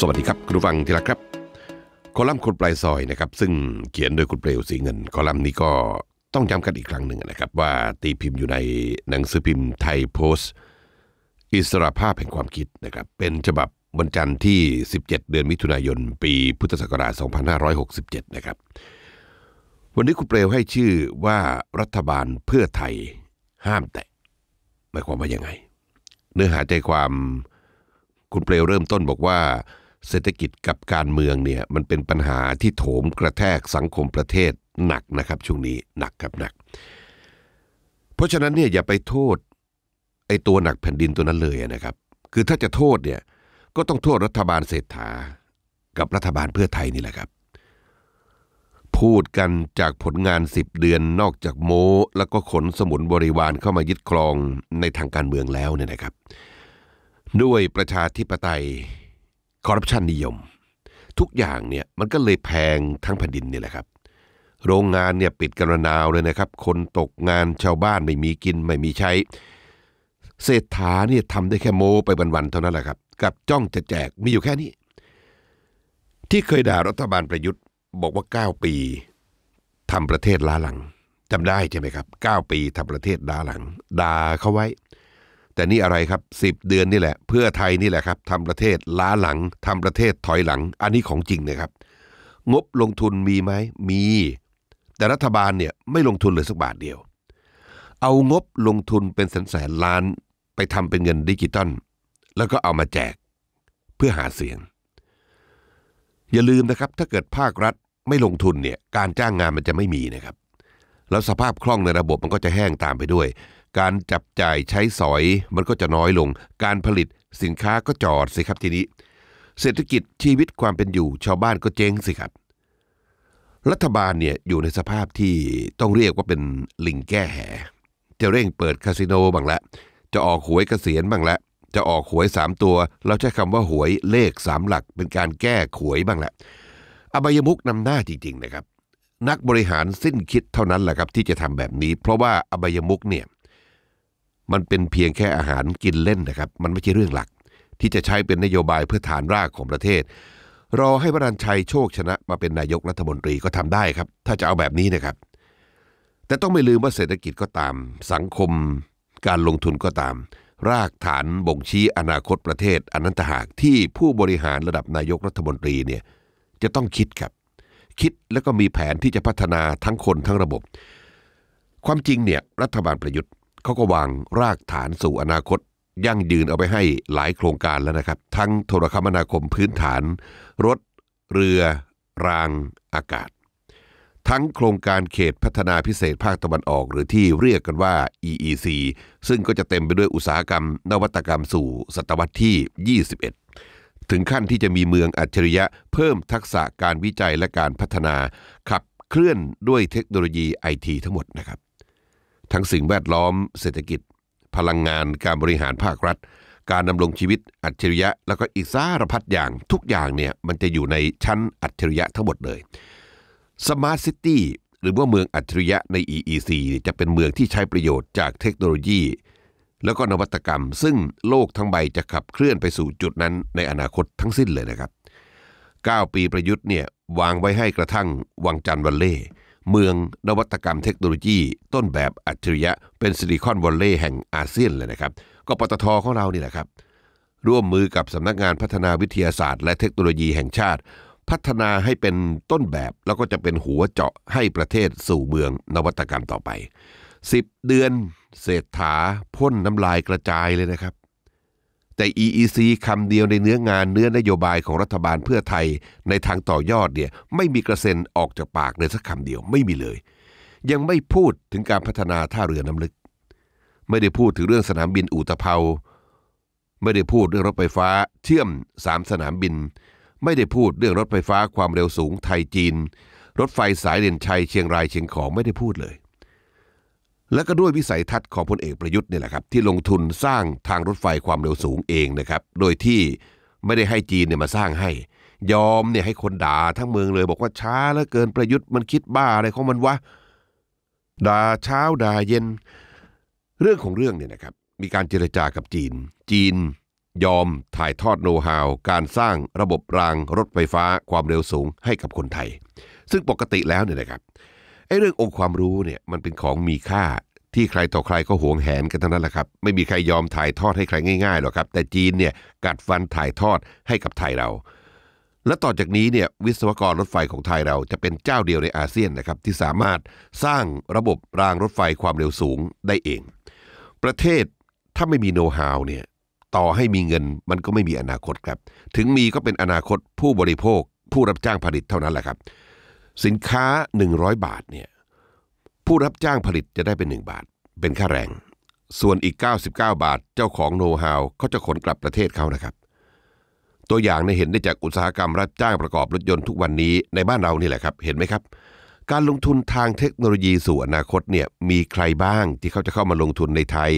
สวัสดีครับคุณผู้ฟังที่รักครับคอลัมน์คนปลายซอยนะครับ ซึ่งเขียนโดยคุณเปลวสีเงิน คอลัมน์นี้ก็ต้องย้ำกันอีกครั้งหนึ่งนะครับ ว่าตีพิมพ์อยู่ในหนังสือพิมพ์ไทยโพสต์ อิสระภาพแห่งความคิดนะครับเป็นฉบับวันจันทร์ที่ 17 เดือนมิถุนายน ปีพุทธศักราช 2567 นะครับ วันนี้คุณเปลวให้ชื่อว่ารัฐบาลเพื่อไทยห้ามแตะหมายความว่ายังไง เนื้อหาใจความคุณเปลวเริ่มต้นบอกว่าเศรษฐกิจกับการเมืองเนี่ยมันเป็นปัญหาที่โถมกระแทกสังคมประเทศหนักนะครับช่วงนี้หนักกับหนัก เพราะฉะนั้นเนี่ยอย่าไปโทษ ไอ้ตัวหนักแผ่นดินตัวนั้นเลยนะครับ คือถ้าจะโทษเนี่ยก็ต้องโทษรัฐบาลเศรษฐากับรัฐบาลเพื่อไทยนี่แหละครับ พูดกันจากผลงานสิบเดือนนอกจากโม้แล้วก็ขนสมุนบริวารเข้ามายึดครองในทางการเมืองแล้วเนี่ยนะครับ ด้วยประชาธิปไตยคอร์รัปชันนิยม ทุกอย่างเนี่ยมันก็เลยแพงทั้งแผ่นดินนี่แหละครับ โรงงานเนี่ยปิดกันระนาวเลยนะครับ คนตกงานชาวบ้านไม่มีกินไม่มีใช้ เศรษฐาเนี่ยทำได้แค่โมไปวันๆเท่านั้นแหละครับ กับจ้องจะแจกมีอยู่แค่นี้ ที่เคยด่ารัฐบาลประยุทธ์บอกว่า 9 ปีทำประเทศล้าหลังจำได้ใช่ไหมครับ 9 ปีทำประเทศล้าหลังด่าเขาไว้แต่นี่อะไรครับสิบเดือนนี่แหละเพื่อไทยนี่แหละครับทำประเทศล้าหลังทำประเทศถอยหลังอันนี้ของจริงนะครับ งบลงทุนมีไหมมี แต่รัฐบาลเนี่ยไม่ลงทุนเลยสักบาทเดียว เอางบลงทุนเป็นแสนแสนล้านไปทำเป็นเงินดิจิตอลแล้วก็เอามาแจกเพื่อหาเสียง อย่าลืมนะครับถ้าเกิดภาครัฐไม่ลงทุนเนี่ยการจ้างงานมันจะไม่มีนะครับแล้วสภาพคล่องในระบบมันก็จะแห้งตามไปด้วยการจับจ่ายใช้สอยมันก็จะน้อยลง การผลิตสินค้าก็จอดสิครับทีนี้ เศรษฐกิจชีวิตความเป็นอยู่ชาวบ้านก็เจ๊งสิครับรัฐบาลเนี่ยอยู่ในสภาพที่ต้องเรียกว่าเป็นลิงแก้แห จะเร่งเปิดคาสิโนบ้างละ จะออกหวยเกษียณบ้างละจะออกหวยสามตัวเราใช้คำว่าหวยเลขสามหลักเป็นการแก้หวยบ้างละ อบายมุกนำหน้าจริงๆนะครับนักบริหารสิ้นคิดเท่านั้นแหละครับ ที่จะทำแบบนี้เพราะว่าอบายมุกเนี่ยมันเป็นเพียงแค่อาหารกินเล่นนะครับ มันไม่ใช่เรื่องหลักที่จะใช้เป็นนโยบายเพื่อฐานรากของประเทศ รอให้วรันชัยโชคชนะมาเป็นนายกรัฐมนตรีก็ทำได้ครับ ถ้าจะเอาแบบนี้นะครับ แต่ต้องไม่ลืมว่าเศรษฐกิจก็ตาม สังคมการลงทุนก็ตาม รากฐานบ่งชี้อนาคตประเทศอนันตหากที่ผู้บริหารระดับนายกรัฐมนตรีเนี่ยจะต้องคิดครับ คิดแล้วก็มีแผนที่จะพัฒนาทั้งคนทั้งระบบ ความจริงเนี่ยรัฐบาลประยุทธ์เขาก็วางรากฐานสู่อนาคต ยั่งยืนเอาไปให้หลายโครงการแล้วนะครับ ทั้งโทรคมนาคมพื้นฐาน รถ เรือ รางอากาศ ทั้งโครงการเขตพัฒนาพิเศษภาคตะวันออก หรือที่เรียกกันว่า EEC ซึ่งก็จะเต็มไปด้วยอุตสาหกรรมนวัตกรรมสู่ศตวรรษที่ 21 ถึงขั้นที่จะมีเมืองอัจฉริยะ เพิ่มทักษะการวิจัยและการพัฒนาขับเคลื่อนด้วยเทคโนโลยีไอทีทั้งหมดนะครับทั้งสิ่งแวดล้อมเศรษฐกิจ พลังงานการบริหารภาครัฐ การดำรงชีวิตอัจฉริยะ แล้วก็อีกสารพัดอย่างทุกอย่างเนี่ยมันจะอยู่ในชั้นอัจฉริยะทั้งหมดเลยสมาร์ทซิตี้หรือว่าเมืองอัจฉริยะใน EEC จะเป็นเมืองที่ใช้ประโยชน์จากเทคโนโลยี แล้วก็นวัตกรรม ซึ่งโลกทั้งใบจะขับเคลื่อนไปสู่จุดนั้น ในอนาคตทั้งสิ้นเลยนะครับ9ปีประยุทธ์เนี่ยวางไว้ให้กระทั่งวังจันทร์วันเล่เมืองนวัตกรรมเทคโนโลยี ต้นแบบอัจฉริยะ เป็นซิลิคอนวอลเลย์แห่งอาเซียนเลยนะครับก็ปตทของเรานี่แหละครับ ร่วมมือกับสำนักงานพัฒนาวิทยาศาสตร์ และเทคโนโลยีแห่งชาติ พัฒนาให้เป็นต้นแบบแล้วก็จะเป็นหัวเจาะให้ประเทศสู่เมืองนวัตกรรมต่อไป 10 เดือนเศรษฐาพ่นน้ำลายกระจายเลยนะครับแต่ EEC คำเดียวในเนื้องานเนื้อนโยบายของรัฐบาลเพื่อไทย ในทางต่อยอดเนี่ยไม่มีกระเซ็นออกจากปากเลยสักคำเดียวไม่มีเลย ยังไม่พูดถึงการพัฒนาท่าเรือน้ำลึก ไม่ได้พูดถึงเรื่องสนามบินอุตภเปาไม่ได้พูดเรื่องรถไฟฟ้าเชื่อมสามสนามบิน ไม่ได้พูดเรื่องรถไฟฟ้าความเร็วสูงไทยจีน รถไฟสายเด่นชัยเชียงรายเชียงของไม่ได้พูดเลยและก็ด้วยวิสัยทัศน์ของพลเอกประยุทธ์เนี่ยแหละครับ ที่ลงทุนสร้างทางรถไฟความเร็วสูงเองนะครับ โดยที่ไม่ได้ให้จีนเนี่ยมาสร้างให้ยอมเนี่ยให้คนด่าทั้งเมืองเลย บอกว่าช้าเหลือเกินประยุทธ์มันคิดบ้าอะไรของมันวะด่าเช้าด่าเย็น เรื่องของเรื่องเนี่ยนะครับ มีการเจรจากับจีน จีน ยอมถ่ายทอดโน้ตฮาวการสร้างระบบรางรถไฟฟ้าความเร็วสูงให้กับคนไทย ซึ่งปกติแล้วเนี่ยนะครับไอ้เรื่ององค์ความรู้เนี่ยมันเป็นของมีค่าที่ใครต่อใครก็หวงแหนกันทั้งนั้นแหละครับไม่มีใครยอมถ่ายทอดให้ใครง่ายๆหรอกครับ แต่จีนเนี่ยกัดฟันถ่ายทอดให้กับไทยเรา และต่อจากนี้เนี่ยวิศวกรรถไฟของไทยเราจะเป็นเจ้าเดียวในอาเซียนนะครับที่สามารถสร้างระบบรางรถไฟความเร็วสูงได้เอง ประเทศถ้าไม่มีโน้ตฮาวเนี่ยต่อให้มีเงินมันก็ไม่มีอนาคตครับถึงมีก็เป็นอนาคตผู้บริโภค ผู้รับจ้างผลิตเท่านั้นแหละครับสินค้า 100 บาทเนี่ยผู้รับจ้างผลิตจะได้เป็น 1 บาท เป็นค่าแรง ส่วนอีก 99 บาทเจ้าของโน้ตฮาวเขาจะขนกลับประเทศเขานะครับ ตัวอย่างในเห็นได้จากอุตสาหกรรมรับจ้างประกอบรถยนต์ทุกวันนี้ในบ้านเรานี่แหละครับเห็นไหมครับ การลงทุนทางเทคโนโลยีสู่อนาคตเนี่ยมีใครบ้างที่เขาจะเข้ามาลงทุนในไทย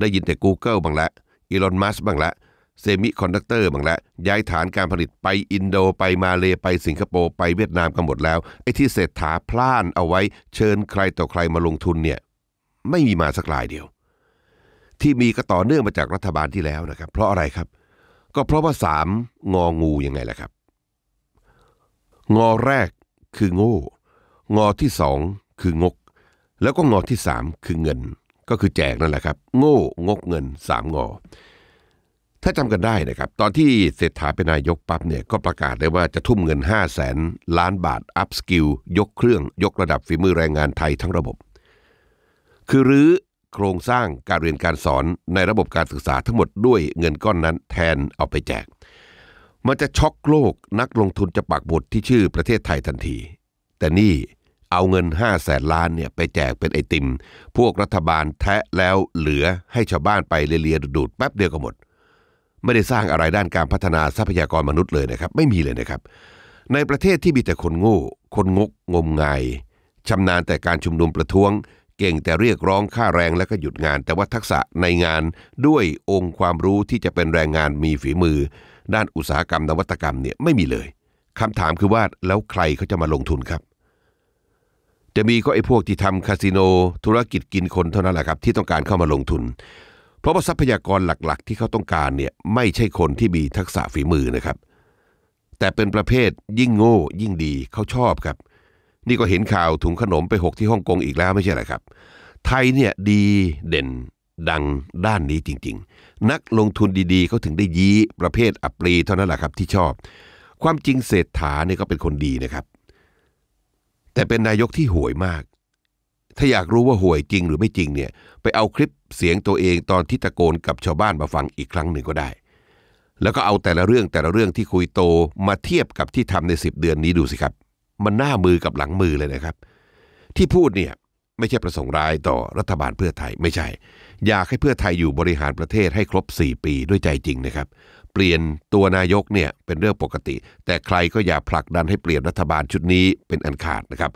ได้ยินแต่ Google บ้างละอีลอนมัสบ้างละเซมิคอนดักเตอร์บางละย้ายฐานการผลิตไปอินโดไปมาเล ไปสิงคโปร์ ไปเวียดนามกันหมดแล้วไอ้ที่เศรษฐาพลานเอาไว้เชิญใครต่อใครมาลงทุนเนี่ยไม่มีมาสักรายเดียว ที่มีก็ต่อเนื่องมาจากรัฐบาลที่แล้วนะครับเพราะอะไรครับ ก็เพราะว่าสามงองูยังไงล่ะครับงอแรกคือโง่ งอที่สองคืองก แล้วก็งอที่สามคือเงิน ก็คือแจกนั่นแหละครับ โง่งกเงินสามงอถ้าจำกันได้นะครับตอนที่เศรษฐาเป็นนายกปั๊บเนี่ยก็ประกาศได้ว่าจะทุ่มเงิน 5 0 0แสนล้านบาทอัพสกิลยกเครื่องยกระดับฝีมือแรงงานไทยทั้งระบบ คือรื้อโครงสร้างการเรียนการสอนในระบบการศึกษาทั้งหมดด้วยเงินก้อนนั้นแทนเอาไปแจก มันจะช็อกโลกนักลงทุนจะปักบทที่ชื่อประเทศไทยทันที แต่นี่เอาเงิน 5 0 0แสนล้านเนี่ยไปแจกเป็นไอติม พวกรัฐบาลแทะแล้วเหลือให้ชาวบ้านไปเลียดูดแป๊บเดียวก็หมดไม่ได้สร้างอะไรด้านการพัฒนาทรัพยากรมนุษย์เลยนะครับ ไม่มีเลยนะครับ ในประเทศที่มีแต่คนโง่ คนงกงมงายชำนาญแต่การชุมนุมประท้วง เก่งแต่เรียกร้องค่าแรงและก็หยุดงานแต่ว่าทักษะในงานด้วยองค์ความรู้ที่จะเป็นแรงงานมีฝีมือ ด้านอุตสาหกรรมนวัตกรรมเนี่ยไม่มีเลยคำถามคือว่า แล้วใครเขาจะมาลงทุนครับ จะมีก็ไอ้พวกที่ทำคาสิโน ธุรกิจกินคนเท่านั้นแหละครับที่ต้องการเข้ามาลงทุนเพราะว่าทรัพยากรหลักๆ ที่เขาต้องการเนี่ยไม่ใช่คนที่มีทักษะฝีมือนะครับ แต่เป็นประเภทยิ่งโง่ยิ่งดีเขาชอบครับ นี่ก็เห็นข่าวถุงขนมไปหกที่ฮ่องกงอีกแล้วไม่ใช่หรอครับ ไทยเนี่ยดีเด่นดังด้านนี้จริงๆ นักลงทุนดีๆเขาถึงได้ยี้ ประเภทอัปรีเท่านั้นแหละครับที่ชอบความจริงเศรษฐาเนี่ยก็เป็นคนดีนะครับ แต่เป็นนายกที่ห่วยมากถ้าอยากรู้ว่าห่วยจริงหรือไม่จริงเนี่ยไปเอาคลิปเสียงตัวเองตอนที่ตะโกนกับชาวบ้านมาฟังอีกครั้งหนึ่งก็ได้ แล้วก็เอาแต่ละเรื่องแต่ละเรื่องที่คุยโตมาเทียบกับที่ทำใน 10 เดือนนี้ดูสิครับ มันหน้ามือกับหลังมือเลยนะครับ ที่พูดเนี่ยไม่ใช่ประสงค์ร้ายต่อรัฐบาลเพื่อไทย ไม่ใช่ อยากให้เพื่อไทยอยู่บริหารประเทศให้ครบ 4 ปีด้วยใจจริงนะครับ เปลี่ยนตัวนายกเนี่ยเป็นเรื่องปกติ แต่ใครก็อย่าผลักดันให้เปลี่ยนรัฐบาลชุดนี้เป็นอันขาดนะครับ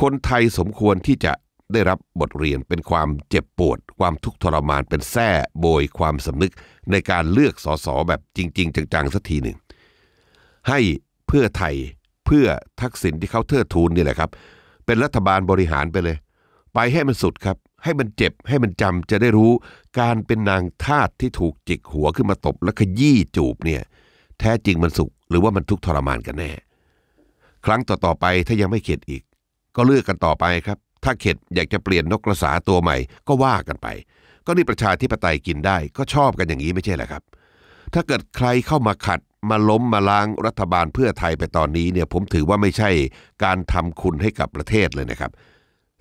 คนไทยสมควรที่จะได้รับบทเรียนเป็นความเจ็บปวดความทุกข์ทรมานเป็นแท้โบยความสำนึกในการเลือกสสแบบจริงๆจังๆสักทีหนึ่งให้เพื่อไทยเพื่อทักษิณที่เขาเทิดทูนนี่แหละครับ เป็นรัฐบาลบริหารไปเลย ไปให้มันสุดครับ ให้มันเจ็บให้มันจำจะได้รู้ การเป็นนางทาสที่ถูกจิกหัวขึ้นมาตบและขยี้จูบเนี่ย แท้จริงมันสุขหรือว่ามันทุกข์ทรมานกันแน่ ครั้งต่อๆไปถ้ายังไม่เข็ดอีก ก็เลือกกันต่อไปครับถ้าเข็ดอยากจะเปลี่ยนนกกระสาตัวใหม่ก็ว่ากันไป ก็นี่ประชาธิปไตยกินได้ก็ชอบกันอย่างนี้ไม่ใช่เหรอครับ ถ้าเกิดใครเข้ามาขัดมาล้มมาล้างรัฐบาลเพื่อไทยไปตอนนี้เนี่ยผมถือว่าไม่ใช่การทำคุณให้กับประเทศเลยนะครับ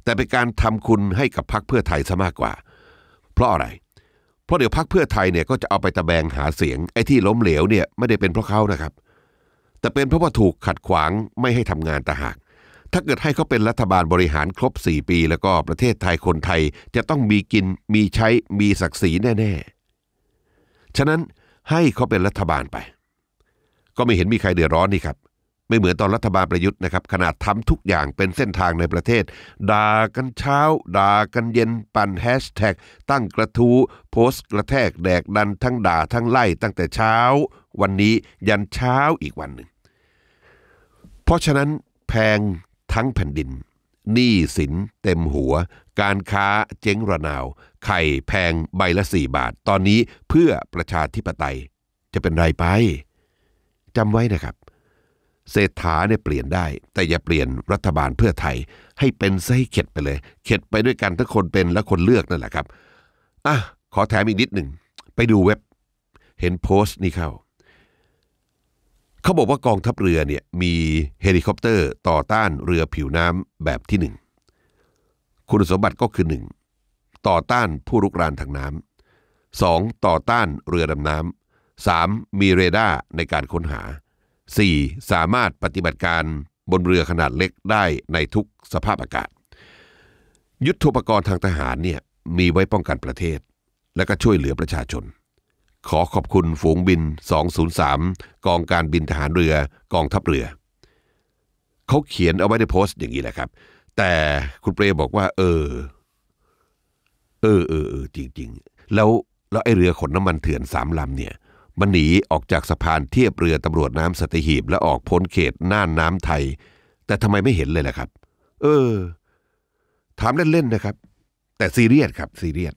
แต่เป็นการทำคุณให้กับพรรคเพื่อไทยซะมากกว่า เพราะอะไรเพราะเดี๋ยวพรรคเพื่อไทยเนี่ยก็จะเอาไปตะแบงหาเสียงไอ้ที่ล้มเหลวเนี่ยไม่ได้เป็นเพราะเขานะครับ แต่เป็นเพราะว่าถูกขัดขวางไม่ให้ทำงานต่หากถ้าเกิดให้เขาเป็นรัฐบาลบริหารครบ 4 ปี แล้วก็ประเทศไทยคนไทยจะต้องมีกินมีใช้มีศักดิ์ศรีแน่ ๆ ฉะนั้นให้เขาเป็นรัฐบาลไป ก็ไม่เห็นมีใครเดือดร้อนนี่ครับไม่เหมือนตอนรัฐบาลประยุทธ์นะครับขนาดทำทุกอย่างเป็นเส้นทางในประเทศ ด่ากันเช้า ด่ากันเย็น ปั่นแฮชแท็กตั้งกระทู้โพสต์กระแทก แดกดัน ทั้งด่าทั้งไล่ตั้งแต่เช้า วันนี้ยันเช้าอีกวันหนึ่งเพราะฉะนั้นแพงทั้งแผ่นดินหนี้สินเต็มหัว การค้าเจ๊งระนาว ไข่แพงใบละสี่บาท ตอนนี้เพื่อประชาธิปไตย จะเป็นไรไปจำไว้นะครับ เศรษฐาเนี่ยเปลี่ยนได้ แต่อย่าเปลี่ยนรัฐบาลเพื่อไทย ให้เป็นซะให้เข็ดไปเลย เข็ดไปด้วยกันทั้งคนเป็นและคนเลือกนั่นแหละครับ อ่ะ ขอแถมอีกนิดหนึ่ง ไปดูเว็บ เห็นโพสต์นี่เข้าเขาบอกว่ากองทัพเรือเนี่ยมีเฮลิคอปเตอร์ต่อต้านเรือผิวน้ำแบบที่หนึ่งคุณสมบัติก็คือหนึ่งต่อต้านผู้รุกรานทางน้ำสองต่อต้านเรือดำน้ำสามมีเรดาร์ในการค้นหาสี่สามารถปฏิบัติการบนเรือขนาดเล็กได้ในทุกสภาพอากาศ ยุทธปกรณ์ทางทหารเนี่ยมีไว้ป้องกันประเทศและก็ช่วยเหลือประชาชนขอขอบคุณฝูงบิน 203กองการบินทหารเรือกองทัพเรือ เขาเขียนเอาไว้ในโพสต์อย่างนี้แหละครับ แต่คุณเปรย์บอกว่า เออเออเออริงจริง ๆ แล้ว แล้วไอเรือขนน้ำมันเถื่อนสามลำเนี่ยมันหนีออกจากสะพานเทียบเรือตำรวจน้ำสตีหีบ และออกพ้นเขตน่านน้ำไทย แต่ทำไมไม่เห็นเลยล่ะครับ เออถามเล่นๆนะครับ แต่ซีเรียสครับซีเรียส